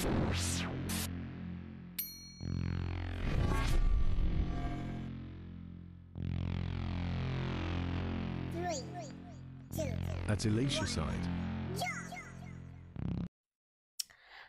At Elisha side.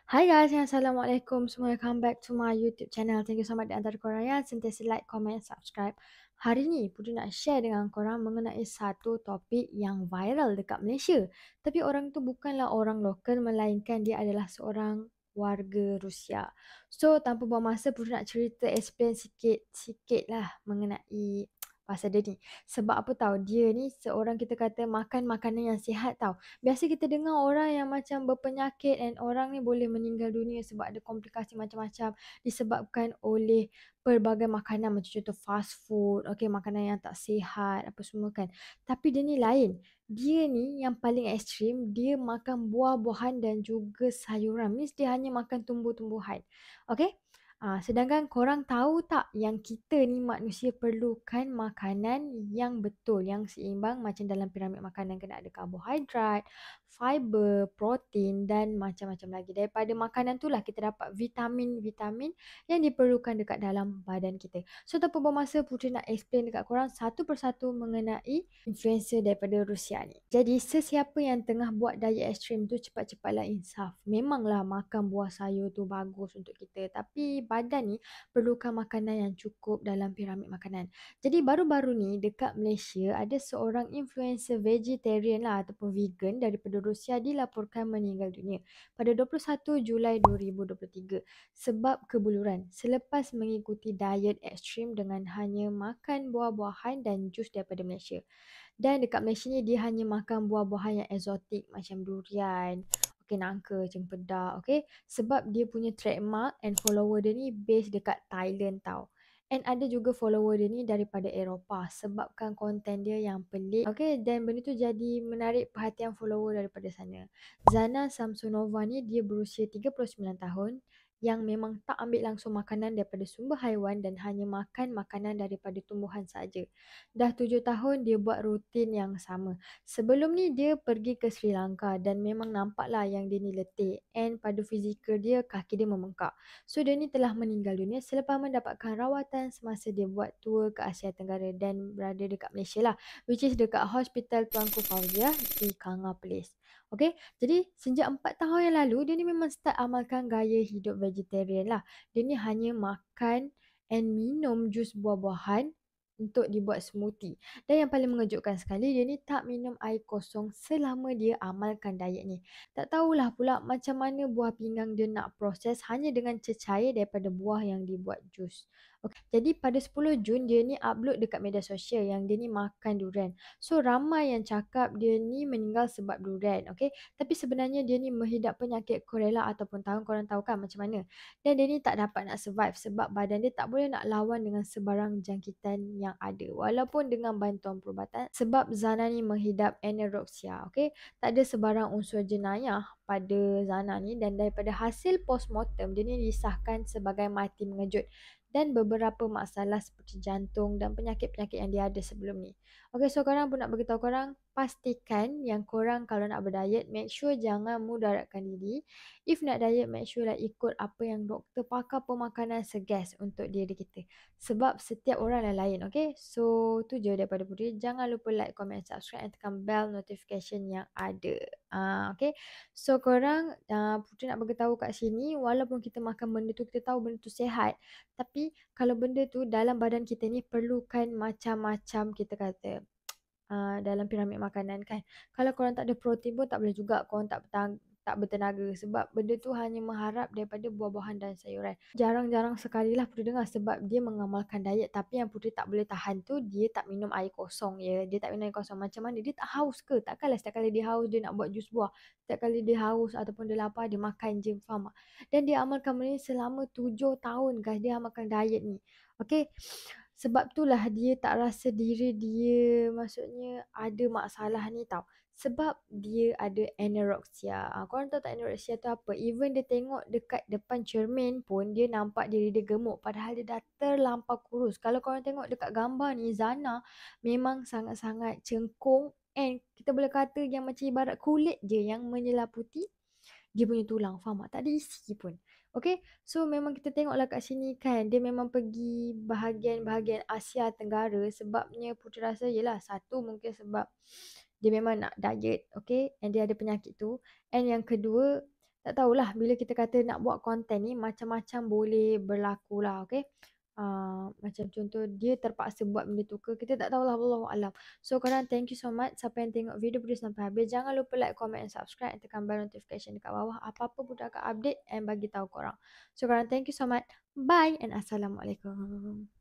Hi guys Assalamualaikum semua Welcome back to my YouTube channel Thank you so much di antara korang yang sentiasa like, comment subscribe Hari ni Putri nak share dengan korang mengenai satu topik yang viral dekat Malaysia Tapi orang tu bukanlah orang lokal melainkan dia adalah seorang warga Rusia. So tanpa buang masa Putu nak cerita explain sikit-sikit lah mengenai pasal dia ni. Sebab apa tahu dia ni seorang kita kata makan makanan yang sihat tahu. Biasa kita dengar orang yang macam berpenyakit dan orang ni boleh meninggal dunia sebab ada komplikasi macam-macam disebabkan oleh pelbagai makanan macam contoh fast food, okay, makanan yang tak sihat apa semua kan. Tapi dia ni lain. Dia ni yang paling ekstrim, dia makan buah-buahan dan juga sayuran. Means dia hanya makan tumbuh-tumbuhan. Okay? Uh, sedangkan korang tahu tak yang kita ni manusia perlukan makanan yang betul, yang seimbang macam dalam piramid makanan kena ada karbohidrat, fiber, protein dan macam-macam lagi. Daripada makanan tu lah kita dapat vitamin-vitamin yang diperlukan dekat dalam badan kita. So tanpa buang masa Putri nak explain dekat korang satu persatu mengenai influencer daripada Rusia ni. Jadi sesiapa yang tengah buat diet ekstrim tu cepat-cepatlah insaf. Memanglah makan buah sayur tu bagus untuk kita tapi padan ni perlukan makanan yang cukup dalam piramid makanan. Jadi baru-baru ni dekat Malaysia ada seorang influencer vegetarian lah ataupun vegan daripada Rusia dilaporkan meninggal dunia pada 21 Julai 2023 sebab kebuluran selepas mengikuti diet ekstrim dengan hanya makan buah-buahan dan jus daripada Malaysia. Dan dekat Malaysia ni dia hanya makan buah-buahan yang eksotik macam durian, Kena nangka macam pedak okay sebab dia punya trademark and follower dia ni based dekat Thailand tau And ada juga follower dia ni daripada Eropah sebabkan konten dia yang pelik. Okay, dan benda tu jadi menarik perhatian follower daripada sana. Zana Samsonova ni dia berusia 39 tahun yang memang tak ambil langsung makanan daripada sumber haiwan dan hanya makan makanan daripada tumbuhan saja. Dah tujuh tahun dia buat rutin yang sama. Sebelum ni dia pergi ke Sri Lanka dan memang nampaklah yang dia ni letih and pada fizikal dia kaki dia memengkak. So dia ni telah meninggal dunia selepas mendapatkan rawatan semasa dia buat tour ke Asia Tenggara dan berada dekat Malaysia lah which is dekat hospital Tuanku Fauziah di Kanga Place. Okey, jadi sejak 4 tahun yang lalu, dia ni memang start amalkan gaya hidup vegetarian lah. Dia ni hanya makan and minum jus buah-buahan untuk dibuat smoothie. Dan yang paling mengejutkan sekali, dia ni tak minum air kosong selama dia amalkan diet ni. Tak tahulah pula macam mana buah pinggang dia nak proses hanya dengan cecair daripada buah yang dibuat jus. Okay. Jadi pada 10 Jun dia ni upload dekat media sosial yang dia ni makan durian. So ramai yang cakap dia ni meninggal sebab durian. Okay. Tapi sebenarnya dia ni menghidap penyakit korela ataupun tahun korang tahu kan macam mana. Dan dia ni tak dapat nak survive sebab badan dia tak boleh nak lawan dengan sebarang jangkitan yang ada. Walaupun dengan bantuan perubatan sebab Zana ni menghidap anorexia. Okay. Tak ada sebarang unsur jenayah pada Zana ni dan daripada hasil postmortem dia ni disahkan sebagai mati mengejut dan beberapa masalah seperti jantung dan penyakit-penyakit yang dia ada sebelum ni. Okay, so korang pun nak beritahu korang, pastikan yang korang kalau nak berdiet make sure jangan mudaratkan diri if nak diet make sure lah ikut apa yang doktor pakar pemakanan seges untuk diri kita sebab setiap orang lain lain okay so tu je daripada putri jangan lupa like comment subscribe and tekan bell notification yang ada ah uh, okay so korang uh, putri nak beritahu kat sini walaupun kita makan benda tu kita tahu benda tu sehat tapi kalau benda tu dalam badan kita ni perlukan macam-macam kita kata Eh, dalam piramid makanan kan. Kalau korang tak ada protein pun tak boleh juga korang tak bertang tak bertenaga sebab benda tu hanya mengharap daripada buah-buahan dan sayuran. Jarang-jarang sekali lah putri dengar sebab dia mengamalkan diet tapi yang putri tak boleh tahan tu dia tak minum air kosong ya. Dia tak minum air kosong macam mana dia tak haus ke? Takkanlah setiap kali dia haus dia nak buat jus buah. Setiap kali dia haus ataupun dia lapar dia makan je faham tak? Dan dia amalkan benda ni selama tujuh tahun guys dia amalkan diet ni. Okay. Sebab itulah dia tak rasa diri dia maksudnya ada masalah ni tau. Sebab dia ada anoreksia. Ha, korang tahu tak anoreksia tu apa? Even dia tengok dekat depan cermin pun dia nampak diri dia gemuk. Padahal dia dah terlampau kurus. Kalau korang tengok dekat gambar ni Zana memang sangat-sangat cengkung. And kita boleh kata yang macam ibarat kulit je yang menyelaputi dia punya tulang. Faham tak? Tak ada isi pun. Okay, so memang kita tengoklah kat sini kan Dia memang pergi bahagian-bahagian Asia Tenggara Sebabnya Putri rasa ialah satu mungkin sebab Dia memang nak diet, okay And dia ada penyakit tu And yang kedua, tak tahulah bila kita kata nak buat konten ni Macam-macam boleh berlaku lah, okay uh, macam contoh dia terpaksa buat benda tu ke kita tak tahulah Allah Alam so korang thank you so much siapa yang tengok video boleh sampai habis jangan lupa like comment and subscribe and tekan bell notification dekat bawah apa-apa budak akan update and bagi tahu korang so korang thank you so much bye and assalamualaikum